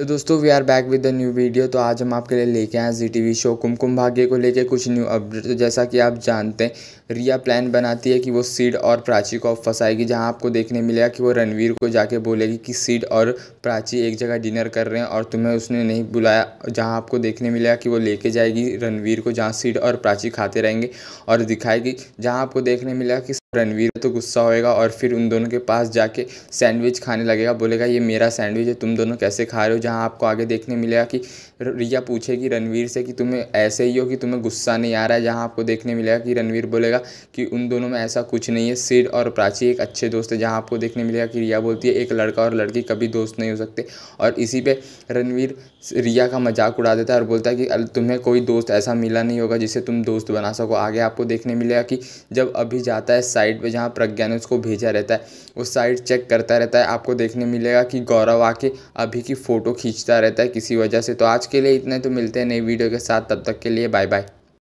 तो दोस्तों we are back with the new video तो आज हम आपके लिए लेके आए जी टी शो कुमकुम भाग्य को लेके कुछ न्यू अपडेट तो जैसा कि आप जानते हैं रिया प्लान बनाती है कि वो सीड और प्राची को फंसाएगी जहां आपको देखने मिलेगा कि वो रणवीर को जाके बोलेगी कि सीड और प्राची एक जगह डिनर कर रहे हैं और तुम्हें उसने नहीं बुलाया जहाँ आपको देखने मिलेगा कि वो लेके जाएगी रणवीर को जहाँ सीड और प्राची खाते रहेंगे और दिखाएगी जहाँ आपको देखने मिलेगा कि रणवीर तो गुस्सा होएगा और फिर उन दोनों के पास जाके सैंडविच खाने लगेगा बोलेगा ये मेरा सैंडविच है तुम दोनों कैसे खा रहे हो जहाँ आपको आगे देखने मिलेगा कि रिया पूछेगी रणवीर से कि तुम्हें ऐसे ही हो कि तुम्हें गुस्सा नहीं आ रहा है जहाँ आपको देखने मिलेगा कि रणवीर बोलेगा कि उन दोनों में ऐसा कुछ नहीं है सिर और प्राची एक अच्छे दोस्त है जहाँ आपको देखने मिलेगा कि रिया बोलती है एक लड़का और लड़की कभी दोस्त नहीं हो सकते और इसी पर रणवीर रिया का मजाक उड़ा देता है और बोलता है कि तुम्हें कोई दोस्त ऐसा मिला नहीं होगा जिसे तुम दोस्त बना सको आगे आपको देखने मिलेगा कि जब अभी जाता है साइड पर जहाँ प्रज्ञा ने उसको भेजा रहता है उस साइड चेक करता रहता है आपको देखने मिलेगा कि गौरव आके अभी की फ़ोटो खींचता रहता है किसी वजह से तो आज के लिए इतने तो मिलते हैं नई वीडियो के साथ तब तक के लिए बाय बाय